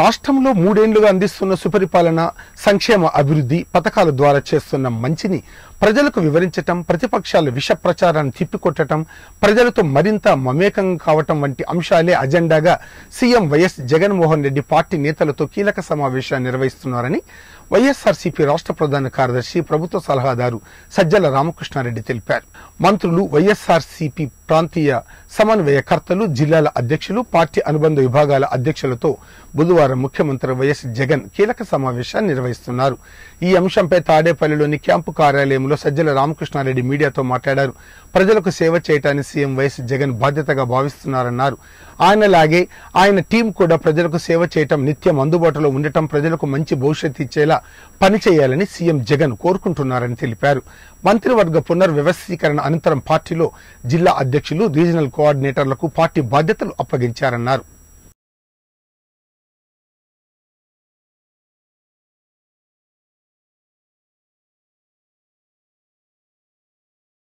రాష్ట్రంలో మూడేండ్లుగా అందిస్తున్న సుపరిపాలన సంక్షేమ అభివృద్ధి పథకాల ద్వారా చేస్తున్న మంచిని ప్రజలకు వివరించటం ప్రతిపక్షాల విష ప్రచారాన్ని తిప్పికొట్టడం ప్రజలతో మరింత మమేకం కావటం వంటి అంశాలే అజెండాగా CM YS Jaganmohan Reddy party నేతలతో కీలక సమావేశాన్ని నిర్వహిస్తున్నారని వైఎస్ఆర్సీపీ రాష్ట్ర ప్రధాన కార్యదర్శి ప్రభుత్వ సలహాదారు సజ్జల రామకృష్ణారెడ్డి తెలిపారు మంత్రులు వైఎస్ఆర్సీపీ ప్రాంతీయ సమన్వయకర్తలు జిల్లాల అధ్యక్షులు పార్టీ అనుబంధ విభాగాల అధ్యక్షులతో బుధవారం గురువారం ముఖ్యమంత్రి వైఎస్ జగన్ కీలక సమావేశాన్ని నిర్వహిస్తున్నారు ఈ అంశంపై తాడేపల్లిలోని క్యాంపు కార్యాలయంలో సజ్జల రామకృష్ణారెడ్డి మీడియాతో మాట్లాడారు ప్రజలకు సేవ చేయడానికి సీఎం వైఎస్ జగన్ బాధ్యతగా భావిస్తున్నారన్నారు ఆయనలాగే ఆయన టీం కూడా ప్రజలకు సేవ చేయటం నిత్యం అందుబాటులో ఉండటం ప్రజలకు మంచి భవిష్యత్తు ఇచ్చేలా పనిచేయాలని సీఎం జగన్ కోరుకుంటున్నారని తెలిపారు మంత్రివర్గ పునర్వ్యవస్థీకరణ అనంతరం పార్టీలో జిల్లా అధ్యక్షులు రీజనల్ కోఆర్డినేటర్లకు పార్టీ బాధ్యతలు అప్పగించారన్నారు